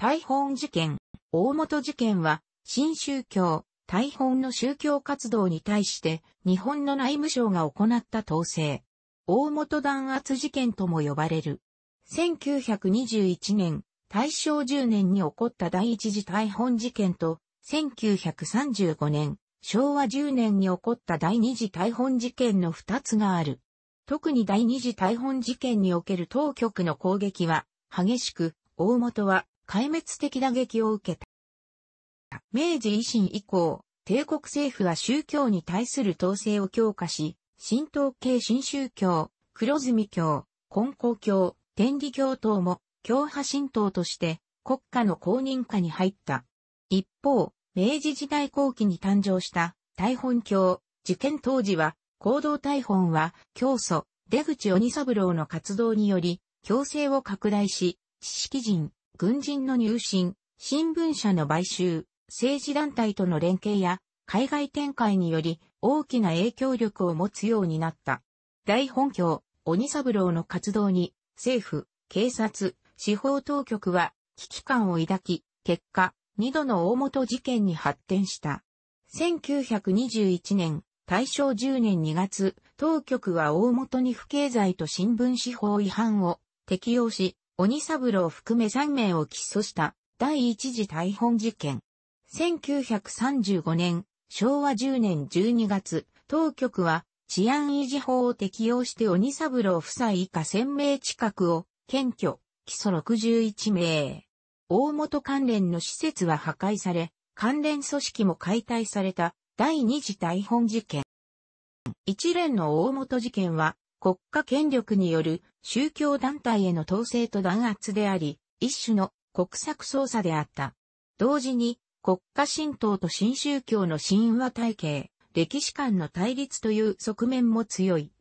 大本事件、大本事件は、新宗教、大本の宗教活動に対して、日本の内務省が行った統制。大本弾圧事件とも呼ばれる。1921年、大正10年に起こった第一次大本事件と、1935年、昭和10年に起こった第二次大本事件の二つがある。特に第二次大本事件における当局の攻撃は、激しく、大本は壊滅的打撃を受けた。明治維新以降、帝国政府は宗教に対する統制を強化し、神道系新宗教、黒住教、根高教、天理教等も、教派神道として国家の公認下に入った。一方、明治時代後期に誕生した大本教、事件当時は、行動大本は、教祖、出口鬼三郎の活動により、強制を拡大し、知識人、軍人の入信、新聞社の買収、政治団体との連携や海外展開により大きな影響力を持つようになった。大本教、鬼三郎の活動に政府、警察、司法当局は危機感を抱き、結果、二度の大元事件に発展した。1921年、大正10年2月、当局は大元に不経済と新聞司法違反を適用し、鬼三郎を含め3名を起訴した第一次大本事件。1935年、昭和10年12月、当局は治安維持法を適用して鬼三郎夫妻以下1000名近くを検挙、起訴61名。大元関連の施設は破壊され、関連組織も解体された第二次大本事件。一連の大元事件は国家権力による宗教団体への統制と弾圧であり、一種の国策捜査であった。同時に、国家神道と新宗教の神話体系、歴史観の対立という側面も強い。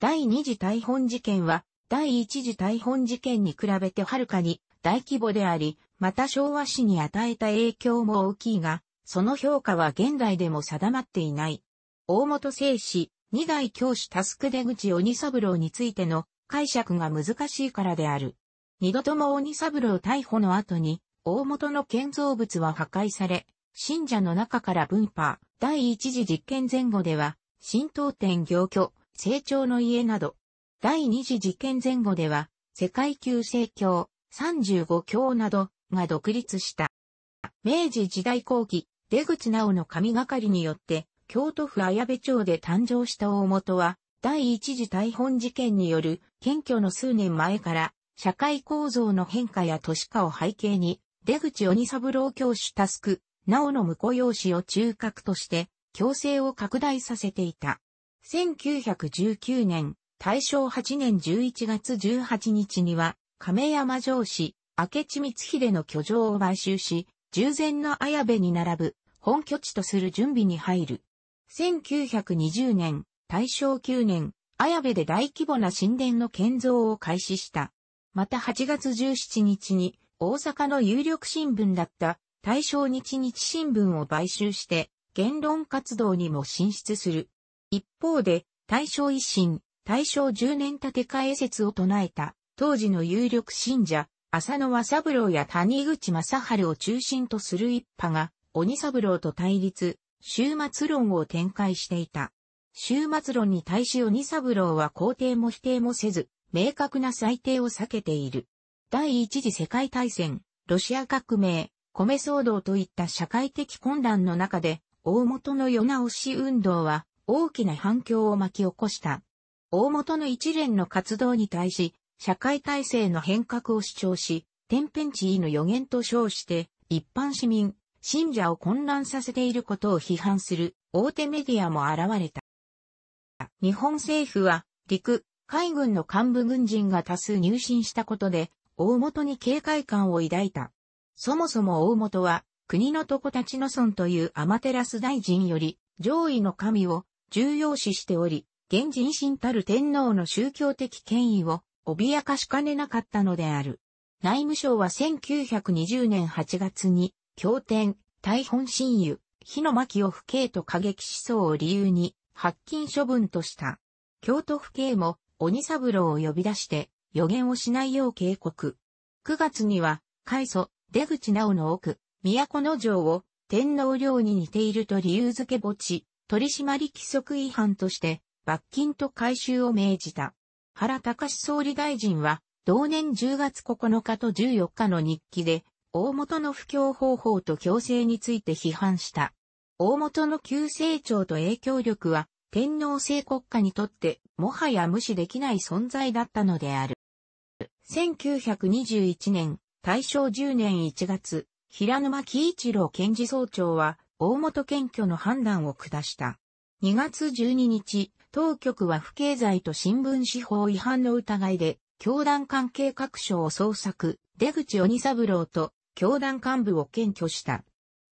第二次大本事件は、第一次大本事件に比べてはるかに大規模であり、また昭和史に与えた影響も大きいが、その評価は現代でも定まっていない。大本聖史、二代教師タスク出口鬼三郎についての解釈が難しいからである。二度とも鬼三郎逮捕の後に、大元の建造物は破壊され、信者の中から分派、第一次実験前後では、新東店行居、成長の家など、第二次実験前後では、世界級聖教、十五教などが独立した。明治時代後期、出口直の神がかりによって、京都府綾部町で誕生した大本は、第一次大本事件による謙虚の数年前から、社会構造の変化や都市化を背景に、出口鬼三郎教師タスク、なおの婿養子を中核として、強制を拡大させていた。1919年、大正8年11月18日には、亀山城市、明智光秀の居城を買収し、従前の綾部に並ぶ本拠地とする準備に入る。1920年、大正9年、綾部で大規模な神殿の建造を開始した。また8月17日に大阪の有力新聞だった大正日日新聞を買収して言論活動にも進出する。一方で大正維新、大正10年建て替え説を唱えた当時の有力信者、浅野和三郎や谷口正春を中心とする一派が、鬼三郎と対立、終末論を展開していた。終末論に対し鬼三郎は肯定も否定もせず、明確な裁定を避けている。第一次世界大戦、ロシア革命、米騒動といった社会的混乱の中で、大元の世直し運動は大きな反響を巻き起こした。大元の一連の活動に対し、社会体制の変革を主張し、天変地異の予言と称して、一般市民、信者を混乱させていることを批判する大手メディアも現れた。日本政府は、陸、海軍の幹部軍人が多数入信したことで、大元に警戒感を抱いた。そもそも大元は、国の床立ちの村というアマテラス大臣より、上位の神を重要視しており、現人神たる天皇の宗教的権威を脅かしかねなかったのである。内務省は1920年8月に、経典、大本親友、火の巻を不敬と過激思想を理由に、発禁処分とした。京都府警も鬼三郎を呼び出して予言をしないよう警告。9月には、海祖、出口直の奥、都の城を天皇陵に似ていると理由付け墓地、取締規則違反として罰金と回収を命じた。原隆総理大臣は、同年10月9日と14日の日記で、大元の布教方法と強制について批判した。大元の急成長と影響力は天皇制国家にとってもはや無視できない存在だったのである。1921年、大正10年1月、平沼喜一郎検事総長は大元検挙の判断を下した。2月12日、当局は不経済と新聞司法違反の疑いで、教団関係各所を捜索、出口鬼三郎と教団幹部を検挙した。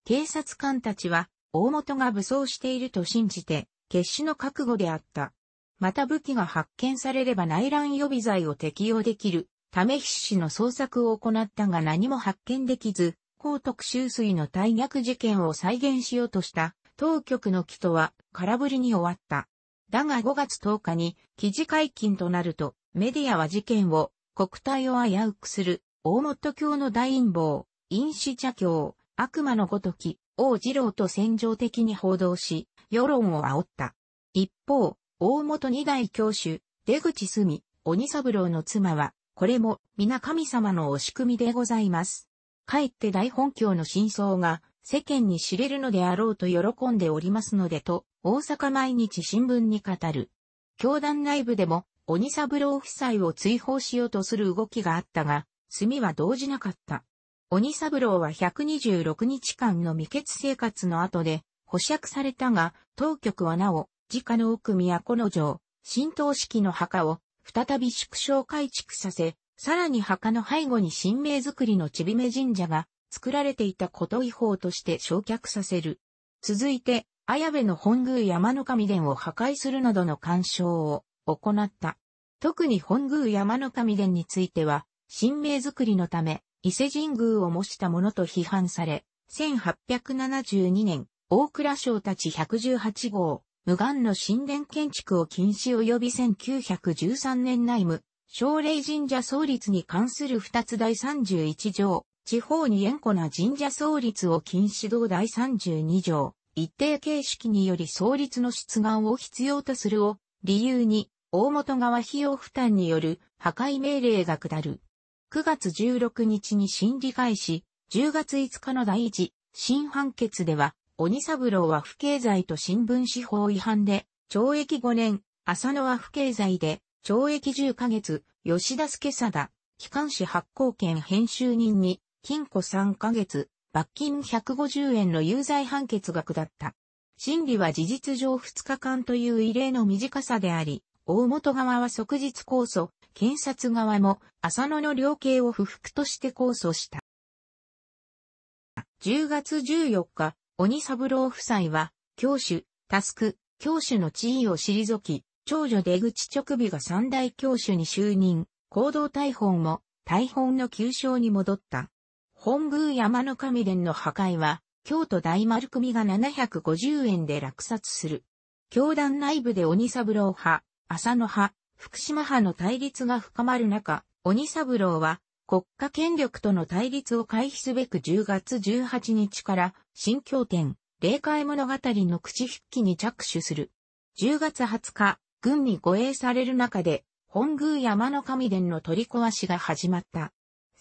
警察官たちは大元が武装していると信じて、決死の覚悟であった。また武器が発見されれば内乱予備罪を適用できる、ため必死の捜索を行ったが何も発見できず、高徳州水の大逆事件を再現しようとした当局の起とは空振りに終わった。だが5月10日に記事解禁となると、メディアは事件を国体を危うくする、大元教の大陰謀、陰死者教、悪魔のごとき、王二郎と戦場的に報道し、世論を煽った。一方、大元二代教主、出口澄、鬼三郎の妻は、これも皆神様のお仕組みでございます。かえって大本教の真相が世間に知れるのであろうと喜んでおりますのでと、大阪毎日新聞に語る。教団内部でも、鬼三郎夫妻を追放しようとする動きがあったが、墨は動じなかった。鬼三郎は126日間の未決生活の後で保釈されたが、当局はなお、自家の奥宮古の城、新東式の墓を再び縮小改築させ、さらに墓の背後に神明造りのちびめ神社が作られていたこと違法として焼却させる。続いて、綾部の本宮山の神殿を破壊するなどの干渉を行った。特に本宮山の神殿については、神明作りのため、伊勢神宮を模したものと批判され、1872年、大倉省たち118号、無願の神殿建築を禁止及び1913年内務、奨励神社創立に関する二つ第31条、地方に縁故な神社創立を禁止同第32条、一定形式により創立の出願を必要とするを、理由に、大元川費用負担による破壊命令が下る。9月16日に審理開始、10月5日の第一、新判決では、鬼三郎は不経済と新聞司法違反で、懲役5年、浅野は不経済で、懲役10ヶ月、吉田助貞、機関紙発行権編集人に、禁錮3ヶ月、罰金150円の有罪判決が下った。審理は事実上2日間という異例の短さであり、大本側は即日控訴、検察側も浅野の量刑を不服として控訴した。10月14日、鬼三郎夫妻は、教主、タスク、教主の地位を退き、長女出口直美が三大教主に就任、行動大本も、大本の急所に戻った。本宮山の神殿の破壊は、京都大丸組が750円で落札する。教団内部で鬼三郎派、浅野派、福島派の対立が深まる中、鬼三郎は国家権力との対立を回避すべく10月18日から新経典、霊界物語の口筆記に着手する。10月20日、軍に護衛される中で、本宮山の神殿の取り壊しが始まった。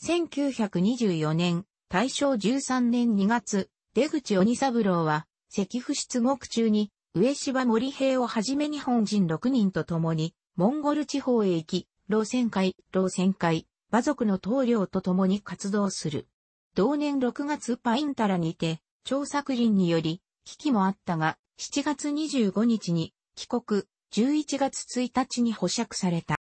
1924年、大正13年2月、出口鬼三郎は、石府出獄中に、上芝森平をはじめ日本人6人と共に、モンゴル地方へ行き、老戦会、老戦会、馬族の統領と共に活動する。同年6月パインタラにて、張作林により、危機もあったが、7月25日に帰国、11月1日に保釈された。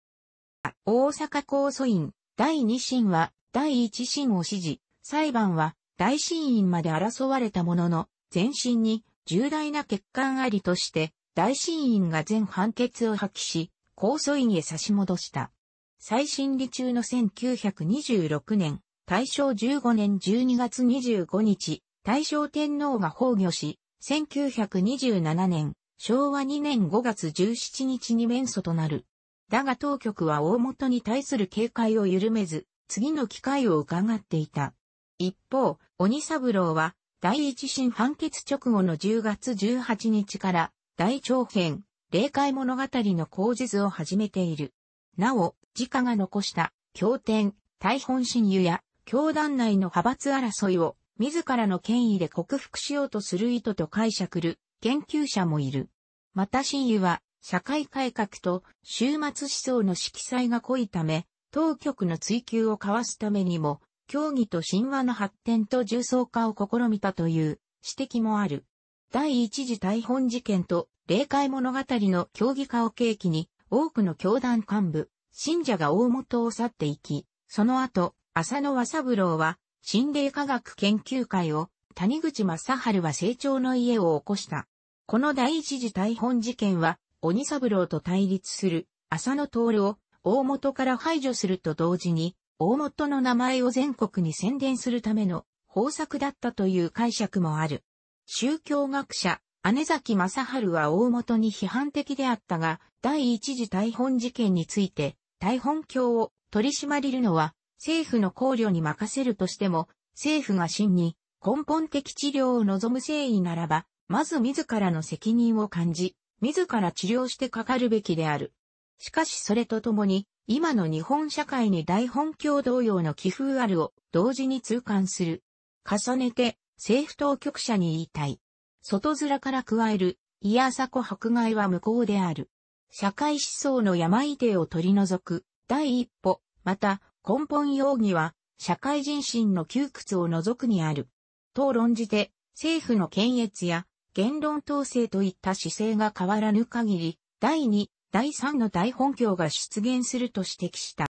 大阪公訴院第2審は第1審を支持、裁判は大審院まで争われたものの、前審に重大な欠陥ありとして、大審院が全判決を破棄し、高訴院へ差し戻した。再審理中の1926年、大正15年12月25日、大正天皇が崩御し、1927年、昭和2年5月17日に免訴となる。だが当局は大元に対する警戒を緩めず、次の機会を伺っていた。一方、鬼三郎は、第一審判決直後の10月18日から、大長編、霊界物語の口実図を始めている。なお、自家が残した、経典、大本親友や、教団内の派閥争いを、自らの権威で克服しようとする意図と解釈る、研究者もいる。また親友は、社会改革と、終末思想の色彩が濃いため、当局の追求を交わすためにも、教義と神話の発展と重層化を試みたという指摘もある。第一次大本事件と霊界物語の競技化を契機に、多くの教団幹部、信者が大元を去っていき、その後、浅野和三郎は、心霊科学研究会を、谷口正春は成長の家を起こした。この第一次大本事件は、鬼三郎と対立する浅野徹を大元から排除すると同時に、大元の名前を全国に宣伝するための方策だったという解釈もある。宗教学者、姉崎正春は大元に批判的であったが、第一次大本事件について、大本教を取り締まりるのは、政府の考慮に任せるとしても、政府が真に根本的治療を望む誠意ならば、まず自らの責任を感じ、自ら治療してかかるべきである。しかしそれとともに、今の日本社会に大本教同様の寄風あるを同時に痛感する。重ねて、政府当局者に言いたい。外面から加える、いやさこ迫害は無効である。社会思想の病手を取り除く、第一歩、また、根本容疑は、社会人心の窮屈を除くにある。と論じて、政府の検閲や、言論統制といった姿勢が変わらぬ限り、第二、第三の大本教が出現すると指摘した。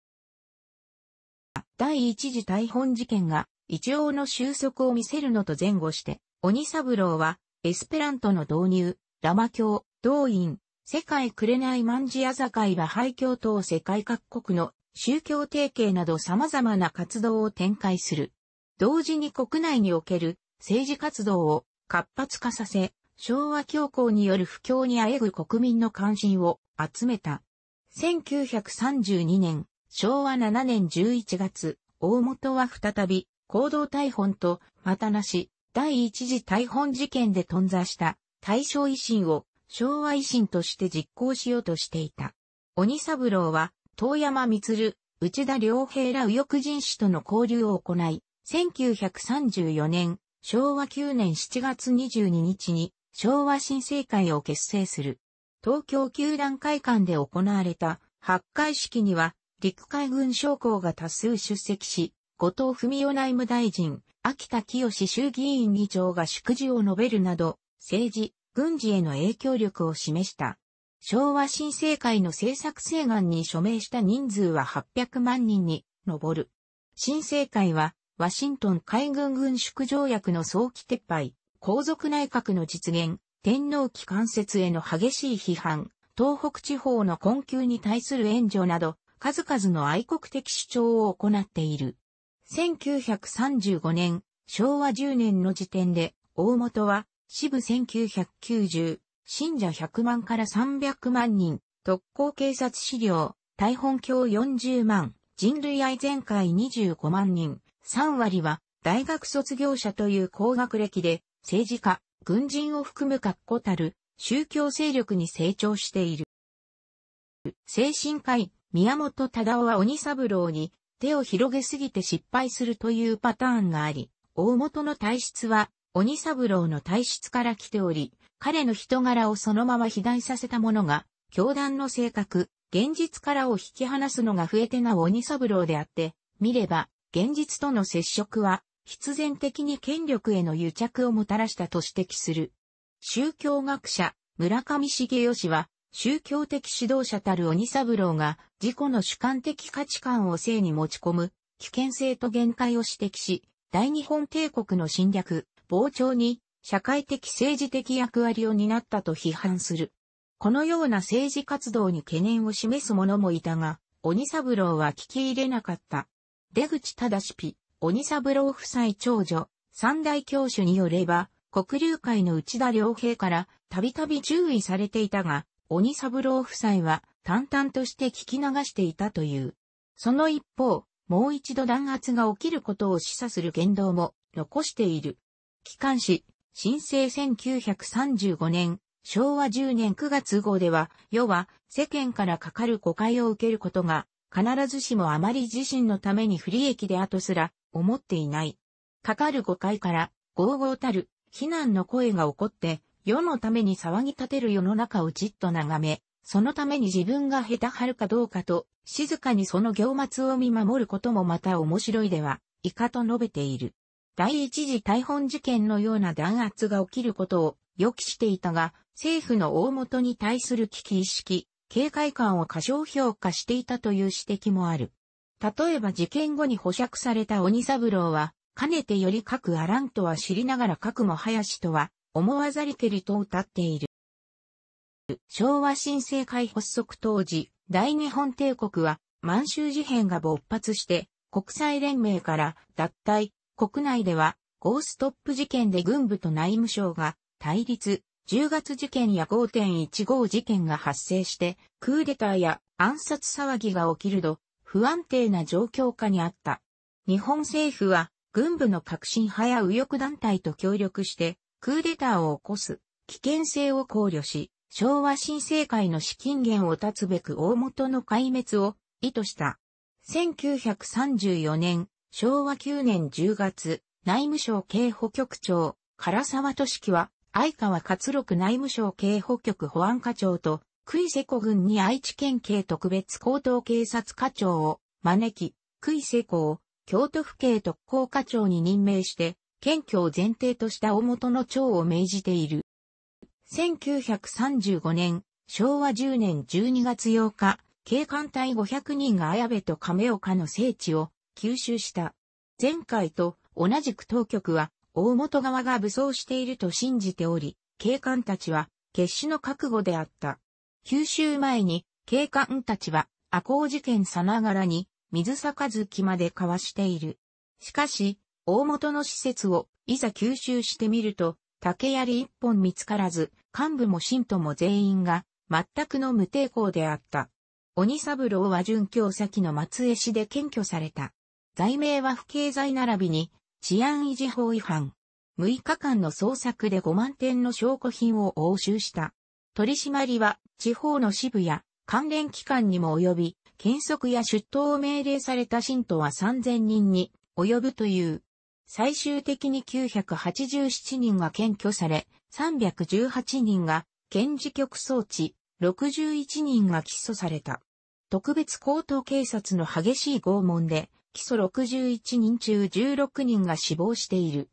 第一次大本事件が一応の収束を見せるのと前後して、鬼三郎はエスペラントの導入、ラマ教、動員、世界くれないマンジア境は廃教等世界各国の宗教提携など様々な活動を展開する。同時に国内における政治活動を活発化させ、昭和教皇による不況にあえぐ国民の関心を集めた。1932年、昭和7年11月、大本は再び、行動大本と、またなし、第一次大本事件で頓挫した大正維新を昭和維新として実行しようとしていた。鬼三郎は、遠山光、内田良平ら右翼人士との交流を行い、1934年、昭和9年7月22日に、昭和新政会を結成する。東京球団会館で行われた発会式には、陸海軍将校が多数出席し、後藤文雄内務大臣、秋田清衆議院議長が祝辞を述べるなど、政治、軍事への影響力を示した。昭和新政会の政策請願に署名した人数は800万人に上る。新政会は、ワシントン海軍軍縮条約の早期撤廃、皇族内閣の実現、天皇機関説への激しい批判、東北地方の困窮に対する援助など、数々の愛国的主張を行っている。1935年、昭和10年の時点で、大本は、支部1990、信者100万から300万人、特攻警察資料、大本教40万、人類愛全会25万人、3割は、大学卒業者という高学歴で、政治家、軍人を含む確固たる、宗教勢力に成長している。精神科医、宮本忠夫は鬼三郎に、手を広げすぎて失敗するというパターンがあり、大元の体質は、鬼三郎の体質から来ており、彼の人柄をそのまま肥大させたものが、教団の性格、現実からを引き離すのが増えてな鬼三郎であって、見れば、現実との接触は、必然的に権力への癒着をもたらしたと指摘する。宗教学者、村上茂義は、宗教的指導者たる鬼三郎が自己の主観的価値観を性に持ち込む危険性と限界を指摘し、大日本帝国の侵略、膨張に社会的政治的役割を担ったと批判する。このような政治活動に懸念を示す者もいたが、鬼三郎は聞き入れなかった。出口正しぴ、鬼三郎夫妻長女、三大教主によれば、国流会の内田良平からたびたび注意されていたが、鬼三郎夫妻は淡々として聞き流していたという。その一方、もう一度弾圧が起きることを示唆する言動も残している。機関誌、新生1935年、昭和10年9月号では、世は世間からかかる誤解を受けることが、必ずしもあまり自身のために不利益であとすら思っていない。かかる誤解から、豪々たる非難の声が起こって、世のために騒ぎ立てる世の中をじっと眺め、そのために自分が下手はるかどうかと、静かにその行末を見守ることもまた面白いでは、以下と述べている。第一次大本事件のような弾圧が起きることを予期していたが、政府の大元に対する危機意識、警戒感を過小評価していたという指摘もある。例えば事件後に保釈された鬼三郎は、かねてより核あらんとは知りながら核も林とは思わざりけりと歌っている。昭和新政会発足当時、大日本帝国は満州事変が勃発して国際連盟から脱退、国内ではゴーストップ事件で軍部と内務省が対立、10月事件や5.15事件が発生して、クーデターや暗殺騒ぎが起きるど、不安定な状況下にあった。日本政府は、軍部の革新派や右翼団体と協力して、クーデターを起こす危険性を考慮し、昭和新政会の資金源を断つべく大元の壊滅を意図した。1934年、昭和9年10月、内務省警保局長、唐沢俊樹は、相川勝六内務省警保局保安課長と、杭セコ軍に愛知県警特別高等警察課長を招き、杭セコを京都府警特攻課長に任命して、謙虚を前提とした大元の長を命じている。1935年、昭和10年12月8日、警官隊500人が綾部と亀岡の聖地を吸収した。前回と同じく当局は、大元側が武装していると信じており、警官たちは決死の覚悟であった。吸収前に、警官たちは、赤穂事件さながらに、水坂月まで交わしている。しかし、大元の施設をいざ吸収してみると、竹槍一本見つからず、幹部も信徒も全員が全くの無抵抗であった。鬼三郎は準教先の松江市で検挙された。罪名は不敬罪並びに治安維持法違反。6日間の捜索で5万点の証拠品を押収した。取り締まりは地方の支部や関連機関にも及び、検索や出頭を命令された信徒は3000人に及ぶという。最終的に987人が検挙され、318人が検事局装置、61人が起訴された。特別高等警察の激しい拷問で、起訴61人中16人が死亡している。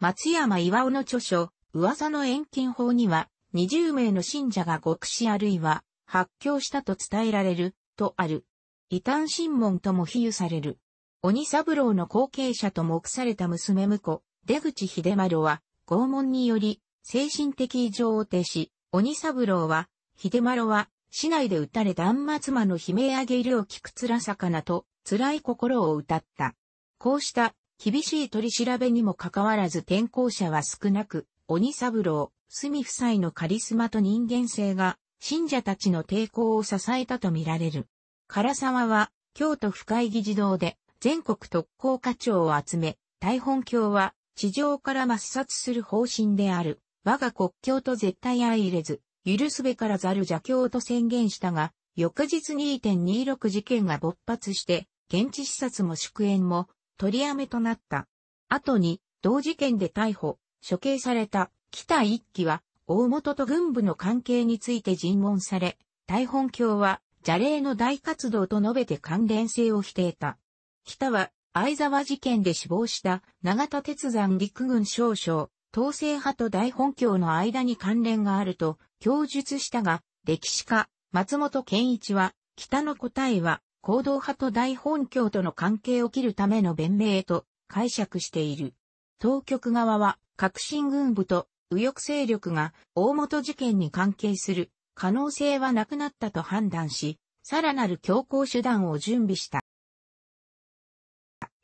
松山岩尾の著書、噂の遠近法には、20名の信者が極死あるいは、発狂したと伝えられる、とある。異端審問とも比喩される。鬼三郎の後継者と目された娘婿、出口秀丸は、拷問により、精神的異常を呈し、鬼三郎は、秀丸は、市内で撃たれた末魔の悲鳴上げるを聞く辛さかなと、辛い心を歌った。こうした、厳しい取り調べにもかかわらず転校者は少なく、鬼三郎、隅夫妻のカリスマと人間性が、信者たちの抵抗を支えたとみられる。唐沢は、京都府会議事堂で、全国特攻課長を集め、大本教は地上から抹殺する方針である。我が国境と絶対相入れず、許すべからざる邪教と宣言したが、翌日2.26事件が勃発して、現地視察も祝宴も取りやめとなった。後に、同事件で逮捕、処刑された北一騎は、大元と軍部の関係について尋問され、大本教は、邪霊の大活動と述べて関連性を否定た。北は、相沢事件で死亡した永田鉄山陸軍少将、統制派と大本教の間に関連があると供述したが、歴史家、松本健一は、北の答えは、行動派と大本教との関係を切るための弁明と解釈している。当局側は、革新軍部と右翼勢力が大本事件に関係する可能性はなくなったと判断し、さらなる強硬手段を準備した。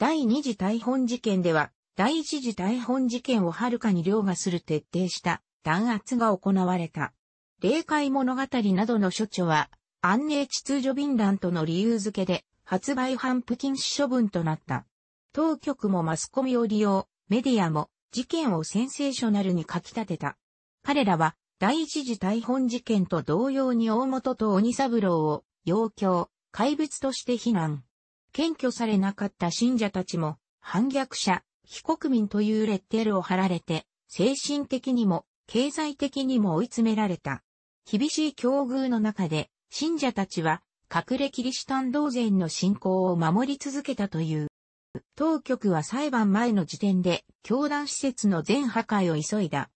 第二次大本事件では、第一次大本事件をはるかに凌駕する徹底した弾圧が行われた。霊界物語などの諸著は、安寧秩序便弾との理由付けで、発売反布禁止処分となった。当局もマスコミを利用、メディアも事件をセンセーショナルに書き立てた。彼らは、第一次大本事件と同様に大本と鬼三郎を、要教、怪物として非難。検挙されなかった信者たちも、反逆者、非国民というレッテルを貼られて、精神的にも、経済的にも追い詰められた。厳しい境遇の中で、信者たちは、隠れキリシタン同然の信仰を守り続けたという。当局は裁判前の時点で、教団施設の全破壊を急いだ。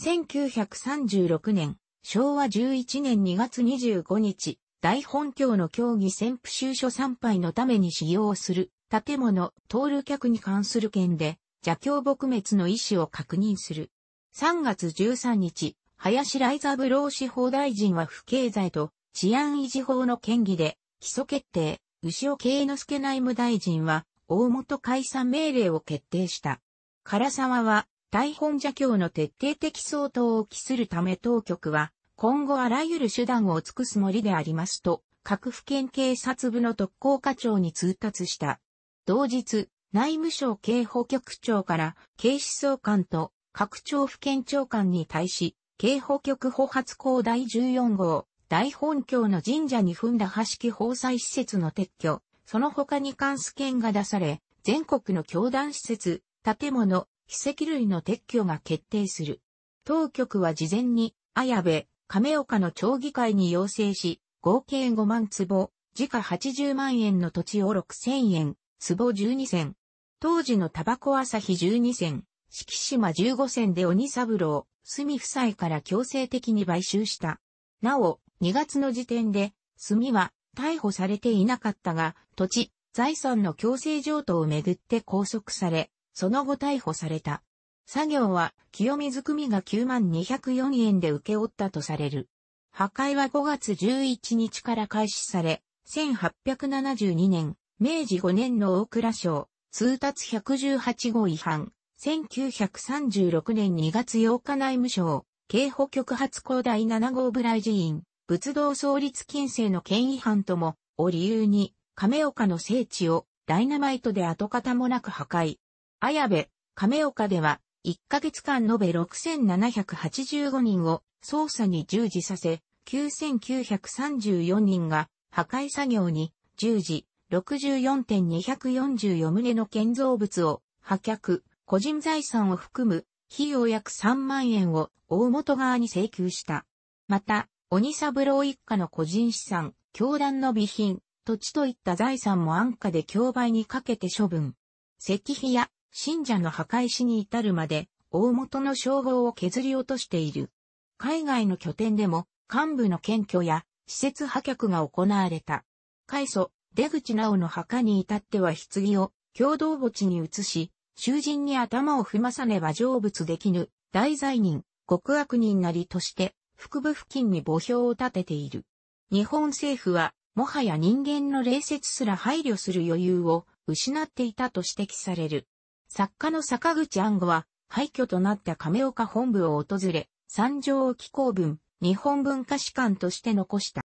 1936年、昭和11年2月25日、大本教の教義宣布収書参拝のために使用する建物、通る客に関する件で、邪教撲滅の意思を確認する。3月13日、林来三郎司法大臣は不経済と治安維持法の権威で、基礎決定、牛尾慶之助内務大臣は、大元解散命令を決定した。唐沢は、大本邪教の徹底的相当を期するため当局は、今後あらゆる手段を尽くす森でありますと、各府県警察部の特攻課長に通達した。同日、内務省警保局長から警視総監と各庁府県長官に対し、警保局補発校第14号、大本教の神社に踏んだ橋式防災施設の撤去、その他に関す権が出され、全国の教団施設、建物、奇跡類の撤去が決定する。当局は事前に、綾部、亀岡の町議会に要請し、合計5万坪、時価80万円の土地を6000円、坪12銭。当時のタバコ朝日12銭、四季島15銭で鬼三郎、住夫妻から強制的に買収した。なお、2月の時点で、住は逮捕されていなかったが、土地、財産の強制譲渡をめぐって拘束され、その後逮捕された。作業は清水組が9204円で受け負ったとされる。破壊は5月11日から開始され、1872年、明治5年の大蔵省、通達118号違反、1936年2月8日内務省、警保局発行第7号部来寺院、仏道創立禁制の権違反とも、を理由に、亀岡の聖地をダイナマイトで跡形もなく破壊。綾部、亀岡では、1ヶ月間延べ6785人を捜査に従事させ、9934人が破壊作業に従事、64.244棟の建造物を破却、個人財産を含む費用約3万円を大元側に請求した。また、鬼三郎一家の個人資産、教団の備品、土地といった財産も安価で競売にかけて処分。石碑や信者の墓石に至るまで、大元の称号を削り落としている。海外の拠点でも、幹部の検挙や、施設破却が行われた。開祖、出口直の墓に至っては棺を共同墓地に移し、囚人に頭を踏まさねば成仏できぬ、大罪人、極悪人なりとして、腹部付近に墓標を立てている。日本政府は、もはや人間の礼節すら配慮する余裕を失っていたと指摘される。作家の坂口安吾は、廃墟となった亀岡本部を訪れ、三条紀行文、日本文化史館として残した。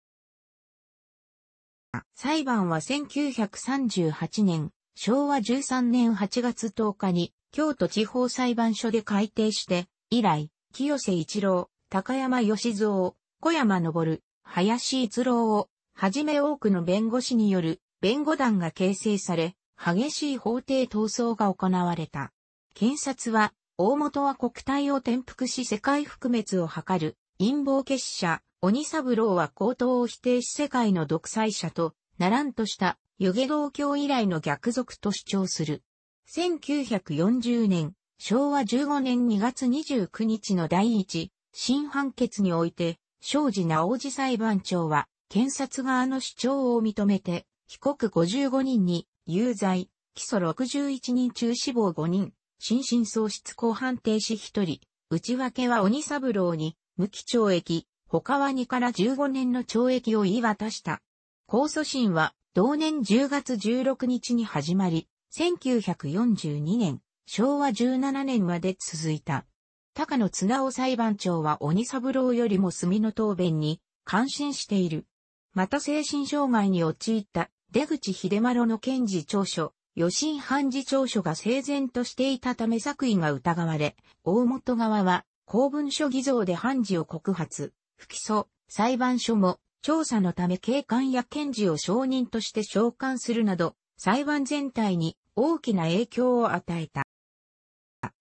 裁判は1938年、昭和13年8月10日に、京都地方裁判所で改定して、以来、清瀬一郎、高山義蔵、小山昇、林一郎を、はじめ多くの弁護士による弁護団が形成され、激しい法廷闘争が行われた。検察は、大本は国体を転覆し世界覆滅を図る陰謀結社、鬼三郎は高等を否定し世界の独裁者とならんとした湯気道教以来の逆賊と主張する。1940年、昭和15年2月29日の第一、新判決において、庄司直治裁判長は、検察側の主張を認めて、被告55人に有罪、基礎61人中死亡5人、心身喪失後判停止1人、内訳は鬼三郎に、無期懲役、他は2から15年の懲役を言い渡した。控訴審は、同年10月16日に始まり、1942年、昭和17年まで続いた。高野綱夫裁判長は鬼三郎よりも墨の答弁に、感心している。また精神障害に陥った出口秀丸の検事長所、吉井判事長所が整然としていたため作為が疑われ、大本側は公文書偽造で判事を告発、不起訴、裁判所も調査のため警官や検事を証人として召喚するなど、裁判全体に大きな影響を与えた。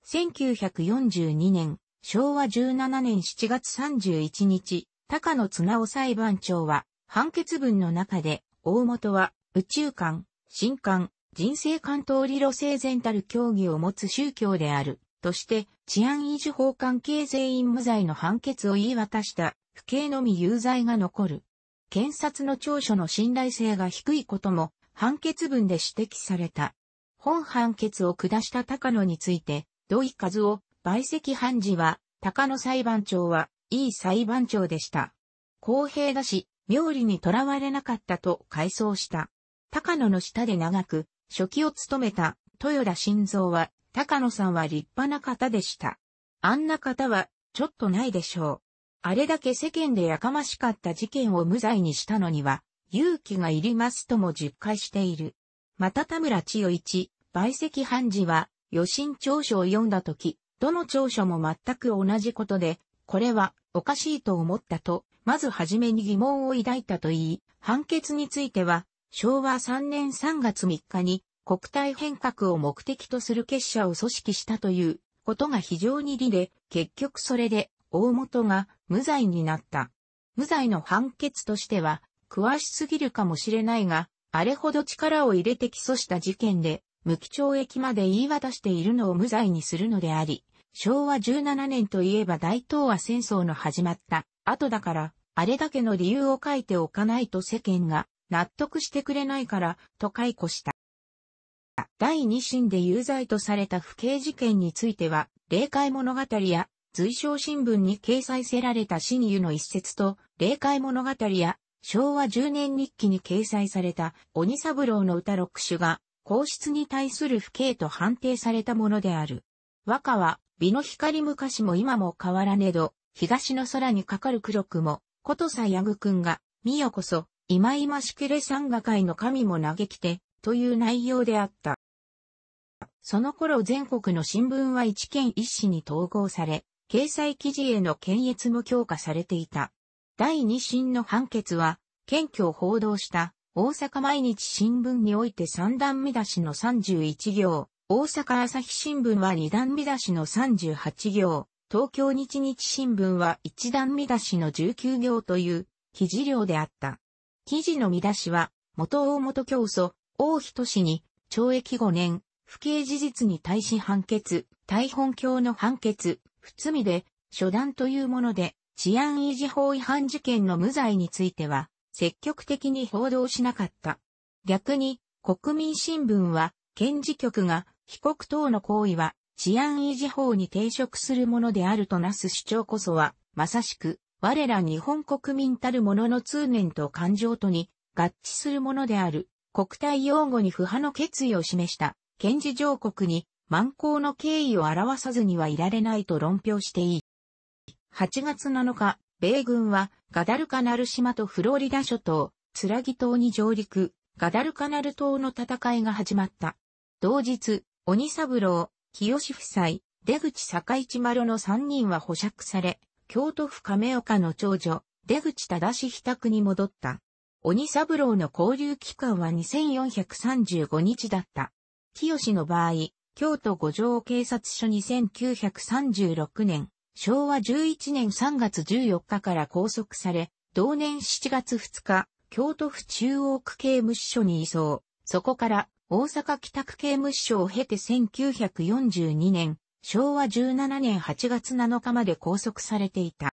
1942年、昭和17年7月31日、高野綱夫裁判長は、判決文の中で、大本は、宇宙観、神観、人生観等理路生前たる教義を持つ宗教である、として、治安維持法関係全員無罪の判決を言い渡した、不敬のみ有罪が残る。検察の調書の信頼性が低いことも、判決文で指摘された。本判決を下した高野について、土井和夫、売席判事は、高野裁判長は、いい裁判長でした。公平だし、妙理にとらわれなかったと回想した。高野の下で長く、初期を務めた豊田晋三は、高野さんは立派な方でした。あんな方は、ちょっとないでしょう。あれだけ世間でやかましかった事件を無罪にしたのには、勇気がいりますとも実戒している。また田村千代一、売石判事は、余震調書を読んだとき、どの調書も全く同じことで、これはおかしいと思ったと、まずはじめに疑問を抱いたといい、判決については、昭和3年3月3日に国体変革を目的とする結社を組織したということが非常に理で、結局それで大元が無罪になった。無罪の判決としては、詳しすぎるかもしれないが、あれほど力を入れて起訴した事件で、無期懲役まで言い渡しているのを無罪にするのであり、昭和17年といえば大東亜戦争の始まった後だから、あれだけの理由を書いておかないと世間が納得してくれないから、と解雇した。第二審で有罪とされた不敬事件については、霊界物語や随章新聞に掲載せられた真由の一節と、霊界物語や昭和10年日記に掲載された鬼三郎の歌6首が、皇室に対する不敬と判定されたものである。和歌は、美の光昔も今も変わらねど、東の空にかかる黒雲、ことさやぐくんが、みよこそ、今々しくれ山河会の神も嘆きて、という内容であった。その頃全国の新聞は一県一市に統合され、掲載記事への検閲も強化されていた。第二審の判決は、検挙を報道した大阪毎日新聞において三段見出しの31行、大阪朝日新聞は二段見出しの38行、東京日日新聞は一段見出しの19行という記事量であった。記事の見出しは、元大元教祖、王人氏に、懲役5年、不敬事実に対し判決、大本教の判決、不罪で、初段というもので、治安維持法違反事件の無罪については、積極的に報道しなかった。逆に、国民新聞は、検事局が、被告等の行為は、治安維持法に抵触するものであるとなす主張こそは、まさしく、我ら日本国民たるものの通念と感情とに合致するものである、国体擁護に不破の決意を示した、検事上国に満行の敬意を表さずにはいられないと論評していい。8月7日、米軍はガダルカナル島とフロリダ諸島、ツラギ島に上陸、ガダルカナル島の戦いが始まった。同日、鬼三郎、清夫妻、出口坂一丸の3人は保釈され、京都府亀岡の長女、出口正比宅に戻った。鬼三郎の交流期間は2435日だった。清の場合、京都五条警察署に1936年、昭和11年3月14日から拘束され、同年7月2日、京都府中央区刑務所に移送。そこから大阪北区刑務所を経て1942年、昭和17年8月7日まで拘束されていた。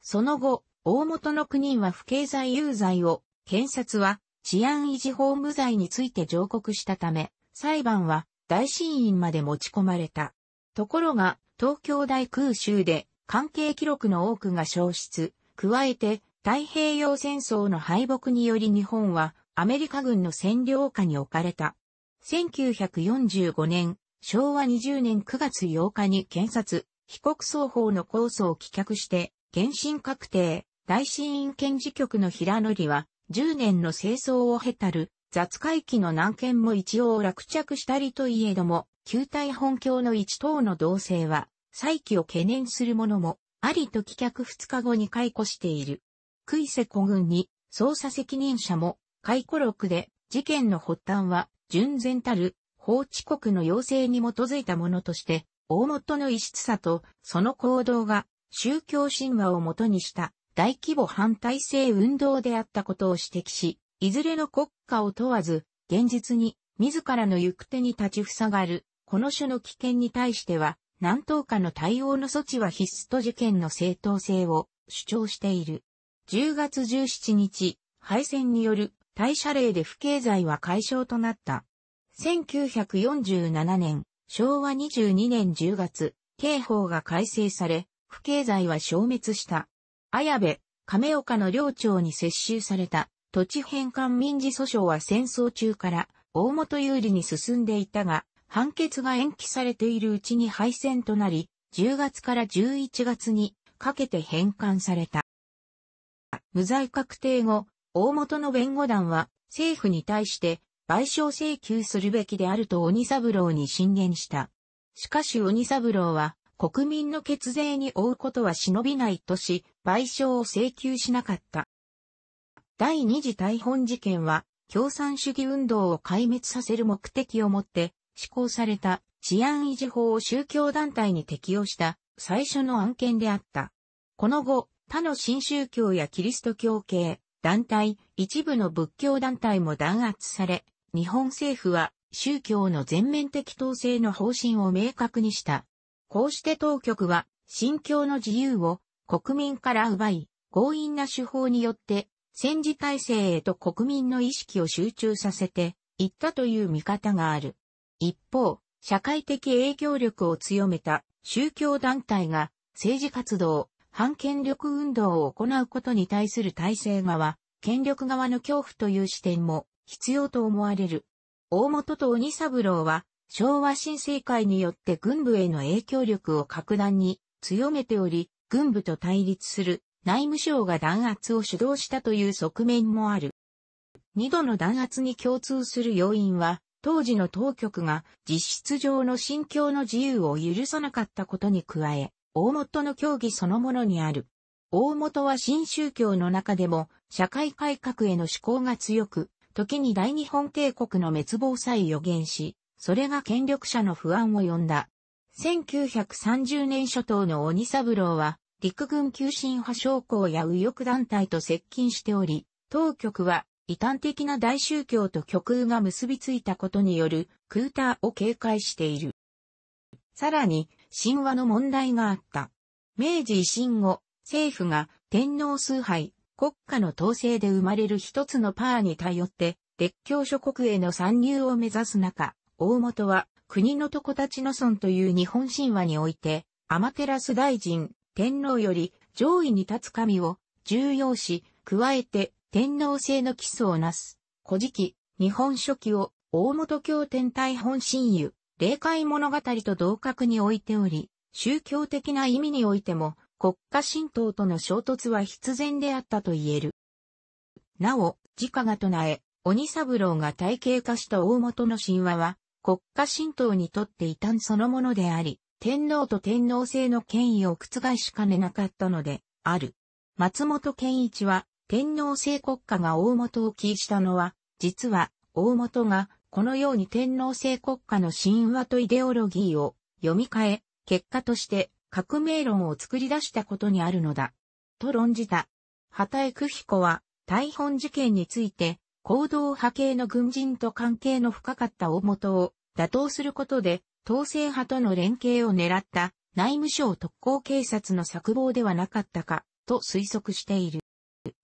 その後、大元の9人は不敬罪有罪を、検察は治安維持法無罪について上告したため、裁判は大審院まで持ち込まれた。ところが、東京大空襲で関係記録の多くが消失、加えて太平洋戦争の敗北により日本はアメリカ軍の占領下に置かれた。1945年、昭和20年9月8日に検察、被告双方の控訴を棄却して、原審確定、大審院検事局の平則は、10年の清掃を経たる、雑会期の難件も一応落着したりといえども、旧体本教の一等の同性は、再起を懸念するものも、ありと棄却2日後に解雇している。クイセ古軍に、捜査責任者も、解雇録で、事件の発端は、純然たる、法治国の要請に基づいたものとして、大元の異質さとその行動が宗教神話をもとにした大規模反体制運動であったことを指摘し、いずれの国家を問わず、現実に自らの行く手に立ち塞がる、この種の危険に対しては、何等かの対応の措置は必須と事件の正当性を主張している。10月17日、敗戦による大社令で不経済は解消となった。1947年、昭和22年10月、刑法が改正され、不経済は消滅した。綾部、亀岡の領長に接収された土地返還民事訴訟は戦争中から大元有利に進んでいたが、判決が延期されているうちに敗戦となり、10月から11月にかけて返還された。無罪確定後、大元の弁護団は政府に対して賠償請求するべきであると鬼三郎に進言した。しかし鬼三郎は、国民の血税に負うことは忍びないとし、賠償を請求しなかった。第二次大本事件は、共産主義運動を壊滅させる目的をもって、施行された治安維持法を宗教団体に適用した最初の案件であった。この後、他の新宗教やキリスト教系、団体、一部の仏教団体も弾圧され、日本政府は宗教の全面的統制の方針を明確にした。こうして当局は信教の自由を国民から奪い、強引な手法によって戦時体制へと国民の意識を集中させていったという見方がある。一方、社会的影響力を強めた宗教団体が政治活動、反権力運動を行うことに対する体制側、権力側の恐怖という視点も必要と思われる。大本と鬼三郎は、昭和新政界によって軍部への影響力を格段に強めており、軍部と対立する内務省が弾圧を主導したという側面もある。二度の弾圧に共通する要因は、当時の当局が実質上の信教の自由を許さなかったことに加え、大本の教義そのものにある。大本は新宗教の中でも社会改革への思考が強く、時に大日本帝国の滅亡さえ予言し、それが権力者の不安を呼んだ。1930年初頭の鬼三郎は、陸軍急進派将校や右翼団体と接近しており、当局は異端的な大宗教と極右が結びついたことによるクーターを警戒している。さらに、神話の問題があった。明治維新後、政府が天皇崇拝、国家の統制で生まれる一つのパーに頼って、列強諸国への参入を目指す中、大本は国の床立の村という日本神話において、アマテラス大臣、天皇より上位に立つ神を重要視、加えて天皇制の基礎をなす。古事記、日本書紀を大本教天体本神湯、霊界物語と同格に置いており、宗教的な意味においても、国家神道との衝突は必然であったと言える。なお、自家が唱え、鬼三郎が体系化した大元の神話は、国家神道にとって異端そのものであり、天皇と天皇制の権威を覆しかねなかったので、ある。松本健一は、天皇制国家が大元を起したのは、実は、大元が、このように天皇制国家の神話とイデオロギーを読み替え、結果として革命論を作り出したことにあるのだ。と論じた。畑江久彦は、大本事件について、行動派系の軍人と関係の深かった大元を打倒することで、統制派との連携を狙った内務省特攻警察の策謀ではなかったか、と推測している。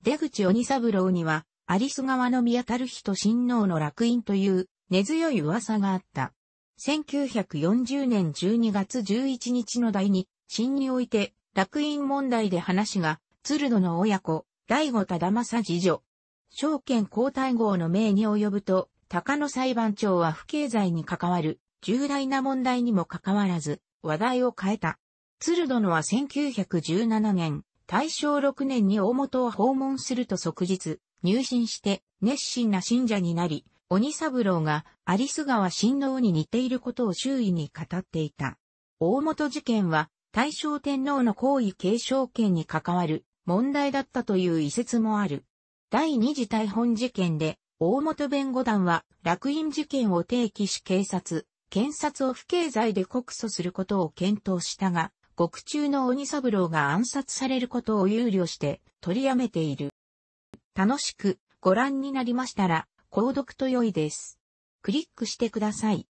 出口鬼三郎には、アリス川の宮たる人親王の楽印という根強い噂があった。1940年12月11日の大日新において、楽院問題で話が、鶴野の親子、醍醐忠政次女。証券交代号の命に及ぶと、高野裁判長は不経済に関わる、重大な問題にもかかわらず、話題を変えた。鶴殿は1917年、大正6年に大本を訪問すると即日、入信して、熱心な信者になり、鬼三郎が、有栖川親王に似ていることを周囲に語っていた。大本事件は、大正天皇の皇位継承権に関わる問題だったという遺説もある。第二次大本事件で、大本弁護団は、落印事件を提起し警察、検察を不敬罪で告訴することを検討したが、獄中の鬼三郎が暗殺されることを憂慮して取りやめている。楽しくご覧になりましたら、購読と良いです。クリックしてください。